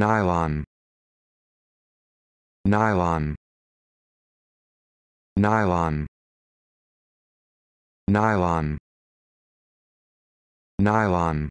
nylon nylon nylon nylon nylon